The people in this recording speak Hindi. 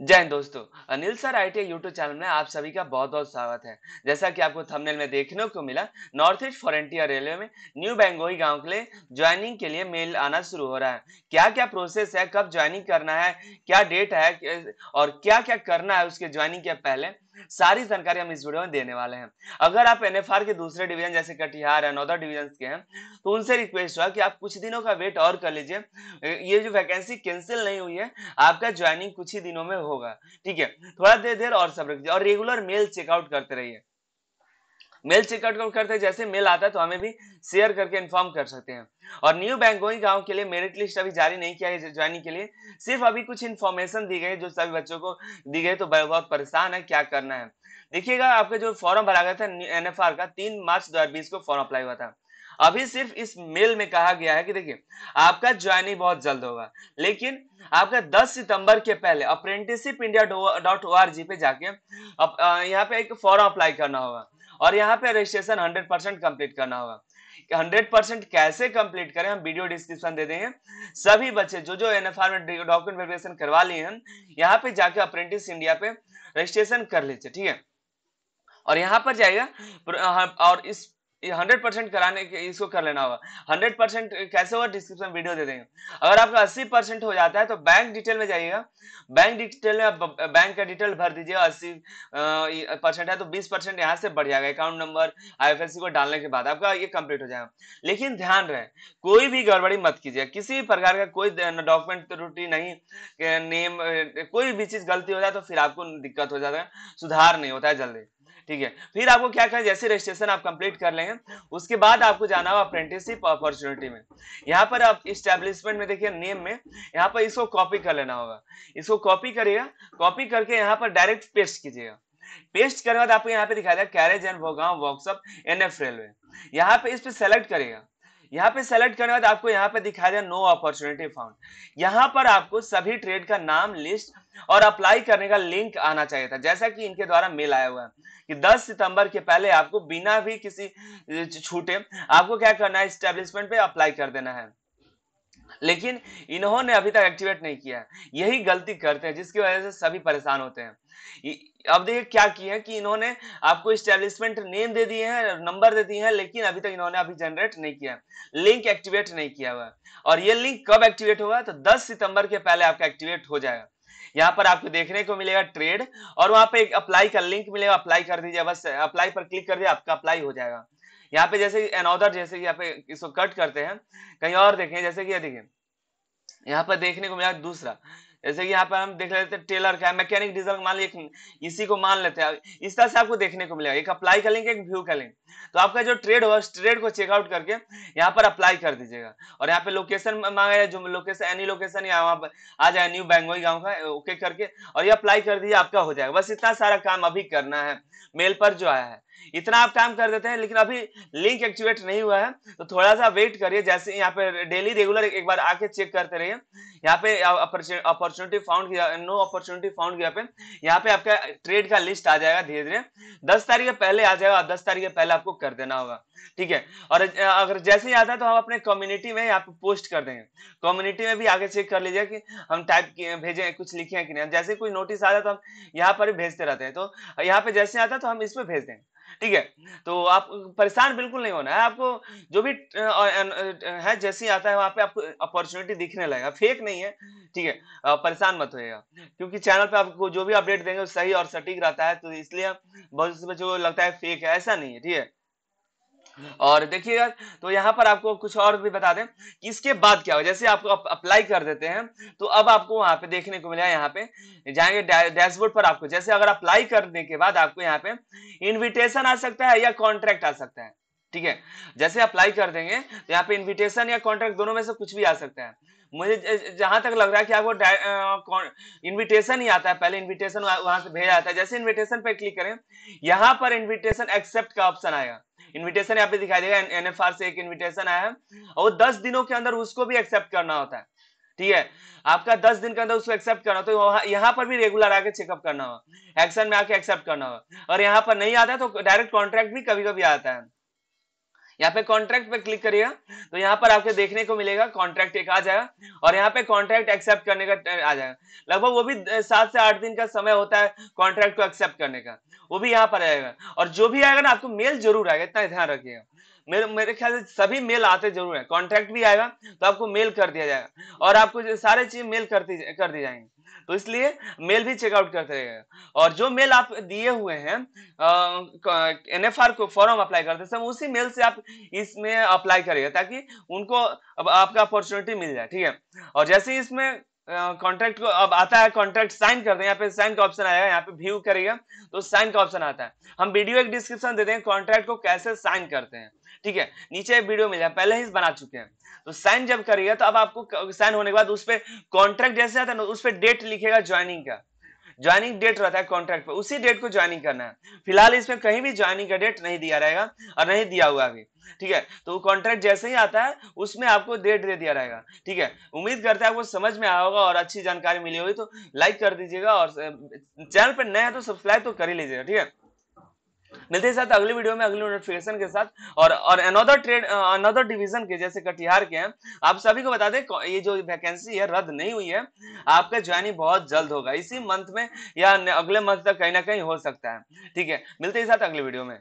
जय हिंद दोस्तों Anil sir I T YouTube channel में आप सभी का बहुत बहुत स्वागत है जैसा कि आपको थंबनेल में देखने को मिला नॉर्थ ईस्ट फॉरेंटियर रेलवे में न्यू बैंगोई गांव के लिए ज्वाइनिंग के लिए मेल आना शुरू हो रहा है क्या क्या प्रोसेस है कब ज्वाइनिंग करना है क्या डेट है और क्या क्या करना है उसके ज्वाइनिंग के पहले सारी जानकारी हम इस वीडियो में देने वाले हैं अगर आप एन के दूसरे डिवीजन जैसे कटिहार एंड अदर डिवीजन के हैं तो उनसे रिक्वेस्ट हुआ कि आप कुछ दिनों का वेट और कर लीजिए ये जो वैकेंसी कैंसिल नहीं हुई है आपका ज्वाइनिंग कुछ ही दिनों में होगा ठीक है थोड़ा देर देर और सब रखिए और रेगुलर मेल चेकआउट करते रहिए मेल चेकआउट करते हैं जैसे मेल आता है तो हमें भी शेयर करके इन्फॉर्म कर सकते हैं और न्यू बैंक गोई गाँव के लिए मेरिट लिस्ट अभी जारी नहीं किया गया ज्वाइनिंग के लिए सिर्फ अभी कुछ इन्फॉर्मेशन दी गई जो सभी बच्चों को दी गई तो बहुत परेशान है क्या करना है देखिएगा आपका जो फॉर्म भरा गया था एन का तीन मार्च दो को फॉर्म अप्लाई हुआ था अभी सिर्फ इस मेल में कहा गया है कि देखिए आपका ज्वाइनिंग बहुत जल्द होगा लेकिन आपका 10 सितंबर के पहले अप्रेंटिसिप इंडिया डॉट ओ पे जाके यहाँ पे एक फॉर्म अप्लाई करना होगा और यहाँ पे रजिस्ट्रेशन हंड्रेड परसेंट कंप्लीट करना होगा हंड्रेड परसेंट कैसे कंप्लीट करें हम वीडियो डिस्क्रिप्शन दे देंगे सभी बच्चे जो जो एन एफ आर में डॉक्यूमेंट वेरिफिकेशन करवा लिए हैं यहाँ पे जाके अप्रेंटिस इंडिया पे रजिस्ट्रेशन कर लीजिए ठीक है और यहाँ पर जाएगा और इस हंड्रेड परसेंट कराने के इसको कर लेना होगा हंड्रेड परसेंट कैसे होगा डिस्क्रिप्शन वीडियो दे देंगे अगर आपका अस्सी परसेंट हो जाता है तो बैंक डिटेल में जाइएगा बैंक डिटेल में बैंक का डिटेल भर दीजिए अस्सी परसेंट है तो बीस परसेंट यहाँ से बढ़ जाएगा अकाउंट नंबर आईएफएससी को डालने के बाद आपका ये कंप्लीट हो जाएगा लेकिन ध्यान रहे कोई भी गड़बड़ी मत कीजिए किसी भी प्रकार का कोई डॉक्यूमेंट त्रुटि नहीं नेम कोई भी चीज गलती हो जाए तो फिर आपको दिक्कत हो जाता है सुधार नहीं होता है जल्दी ठीक है फिर आपको क्या करना जैसे रजिस्ट्रेशन आप कंप्लीट कर लेंगे उसके बाद आपको जाना हो अप्रेंटिसशिप अपॉर्चुनिटी में यहाँ पर आप इस्टेब्लिशमेंट में देखिए नेम में यहाँ पर इसको कॉपी कर लेना होगा इसको कॉपी करिएगा कॉपी करके यहाँ पर डायरेक्ट पेस्ट कीजिएगा पेस्ट करने के बाद आपको यहाँ पे दिखाया दिया carriage and wagon workshop N F railway यहाँ पे इस पर सेलेक्ट करेगा यहाँ पे सेलेक्ट करने बाद आपको यहाँ पे दिखाया गया नो अपॉर्चुनिटी फाउंड यहाँ पर आपको सभी ट्रेड का नाम लिस्ट और अप्लाई करने का लिंक आना चाहिए था जैसा कि इनके द्वारा मेल आया हुआ है कि 10 सितंबर के पहले आपको बिना भी किसी छूटे आपको क्या करना है स्टेब्लिशमेंट पे अप्लाई कर देना है लेकिन इन्होंने अभी तक एक्टिवेट नहीं किया यही गलती करते हैं जिसकी वजह से सभी परेशान होते हैं अब देखिए क्या किया है कि इन्होंने आपको स्टेब्लिशमेंट नेम दे दिए हैं नंबर दे दिए हैं लेकिन अभी तक इन्होंने अभी जनरेट नहीं किया लिंक एक्टिवेट नहीं किया हुआ और ये लिंक कब एक्टिवेट होगा तो 10 सितंबर के पहले आपका एक्टिवेट हो जाएगा यहाँ पर आपको देखने को मिलेगा ट्रेड और वहां पे एक अप्लाई का लिंक मिलेगा अप्लाई कर दीजिए बस अप्लाई पर क्लिक कर दिया आपका अप्लाई हो जाएगा यहाँ पे जैसे अनौदर जैसे यहाँ पे इसको कट करते हैं कहीं और देखें जैसे कि देखिए यहाँ पर देखने को मिला दूसरा जैसे कि यहाँ पर हम देख लेते हैं टेलर का मैकेनिक डीजल मान लीजिए इसी को मान लेते हैं इस तरह से आपको देखने को मिलेगा एक अप्लाई कर लेंगे एक व्यू कर लेंगे तो आपका जो ट्रेड हो ट्रेड को चेकआउट करके यहाँ पर अप्लाई कर दीजिएगा और यहाँ पे लोकेशन मांगा है जो लोकेशन एनी लोकेशन या वहाँ पर आ जाए न्यू बैंगोई गाँव का ओके करके और ये अप्लाई कर दीजिए आपका हो जाएगा बस इतना सारा काम अभी करना है मेल पर जो आया है इतना आप काम कर देते हैं लेकिन अभी लिंक एक्टिवेट नहीं हुआ है तो थोड़ा सा वेट करिए जैसे यहाँ पे डेली रेगुलर एक बार आके चेक करते रहिए यहाँ पे अपॉर्चुनिटी फाउंड किया नो अपॉर्चुनिटी फाउंड किया पे यहाँ पे आपका ट्रेड का लिस्ट आ जाएगा धीरे धीरे दस तारीख पहले आ जाएगा दस तारीख पहले आपको कर देना होगा ठीक है और अगर जैसे ही आता है तो हम अपने कम्युनिटी में आप पोस्ट कर देंगे कम्युनिटी में भी आगे चेक कर लीजिए कि हम टाइप भेजे कुछ लिखे हैं कि नहीं जैसे कोई नोटिस आता है तो हम यहाँ पर भेजते रहते हैं तो यहाँ पे जैसे आता है तो हम इस पर भेज देंगे ठीक है तो आप परेशान बिल्कुल नहीं होना है आपको जो भी है जैसे आता है वहां पे आपको अपॉर्चुनिटी दिखने लगेगा फेक नहीं है ठीक है परेशान मत होएगा क्योंकि चैनल पे आपको जो भी अपडेट देंगे सही और सटीक रहता है तो इसलिए बहुत से जो लगता है फेक है ऐसा नहीं है ठीक है और देखिएगा तो यहाँ पर आपको कुछ और भी बता दें कि इसके बाद क्या हो जैसे आपको अप्लाई कर देते हैं तो अब आपको वहां पे देखने को मिला यहाँ पे जाएंगे डैशबोर्ड पर आपको जैसे अगर अप्लाई करने के बाद आपको यहाँ पे इन्विटेशन आ सकता है या कॉन्ट्रैक्ट आ सकता है ठीक है जैसे अप्लाई कर देंगे तो यहाँ पे इन्विटेशन या कॉन्ट्रैक्ट दोनों में से कुछ भी आ सकता है मुझे जहां तक लग रहा है कि आपको इनविटेशन ही आता है पहले इनविटेशन वहां से भेजा जाता है जैसे इनविटेशन पे क्लिक करें यहां पर इनविटेशन एक्सेप्ट का ऑप्शन आएगा इन्विटेशन यहाँ पे दिखाई देगा आर से एक इन्विटेशन आया है और दस दिनों के अंदर उसको भी एक्सेप्ट करना होता है ठीक है आपका दस दिन के अंदर उसको एक्सेप्ट करना तो यहाँ पर भी रेगुलर आके चेकअप करना हो एक्शन में आके एक्सेप्ट करना हो और यहाँ पर नहीं आता है तो डायरेक्ट कॉन्ट्रैक्ट भी कभी कभी आता है यहाँ पे कॉन्ट्रैक्ट पे क्लिक करिएगा तो यहाँ पर आपके देखने को मिलेगा कॉन्ट्रैक्ट एक आ जाएगा और यहाँ पे कॉन्ट्रैक्ट एक्सेप्ट करने का आ जाएगा लगभग वो भी सात से आठ दिन का समय होता है कॉन्ट्रैक्ट को एक्सेप्ट करने का वो भी यहाँ पर आएगा और जो भी आएगा ना आपको मेल जरूर आएगा इतना ध्यान रखिएगा मेरे मेरे ख्याल से सभी मेल आते जरूर है कॉन्ट्रैक्ट भी आएगा तो आपको मेल कर दिया जाएगा और आपको सारे चीज मेल कर दी कर दी जाएंगे तो इसलिए मेल भी चेकआउट करते रहेगा और जो मेल आप दिए हुए हैं एन एफ आर को फॉर्म अप्लाई करते समय उसी मेल से आप इसमें अप्लाई करिएगा ताकि उनको अब आपका अपॉर्चुनिटी मिल जाए ठीक है और जैसे इसमें कॉन्ट्रैक्ट को अब आता है कॉन्ट्रैक्ट साइन कर दे यहाँ पे साइन का ऑप्शन आएगा यहाँ पे व्यू करेगा तो साइन का ऑप्शन आता है हम वीडियो एक डिस्क्रिप्शन देते हैं कॉन्ट्रैक्ट को कैसे साइन करते हैं ठीक है नीचे वीडियो मिल जाए पहले ही बना चुके हैं तो साइन जब करिएगा तो अब आपको साइन होने के बाद उस पर कॉन्ट्रैक्ट जैसे आता है उस पर डेट लिखेगा ज्वाइनिंग का ज्वाइनिंग डेट रहता है कॉन्ट्रैक्ट पर उसी डेट को ज्वाइनिंग करना है फिलहाल इसमें कहीं भी ज्वाइनिंग का डेट नहीं दिया रहेगा और नहीं दिया हुआ अभी ठीक है तो कॉन्ट्रैक्ट जैसे ही आता है उसमें आपको डेट दे दिया रहेगा ठीक है उम्मीद करते हैं आपको समझ में आया होगा और अच्छी जानकारी मिली होगी तो लाइक कर दीजिएगा और चैनल पर नया है तो सब्सक्राइब तो कर ही लीजिएगा ठीक है मिलते हैं साथ अगले वीडियो में अगले नोटिफिकेशन के साथ और और अनदर ट्रेड अनदर डिवीजन के जैसे कटिहार के हैं आप सभी को बता दें ये जो वैकेंसी है रद्द नहीं हुई है आपका ज्वाइनिंग बहुत जल्द होगा इसी मंथ में या अगले मंथ तक कहीं ना कहीं हो सकता है ठीक है मिलते ही साथ अगले वीडियो में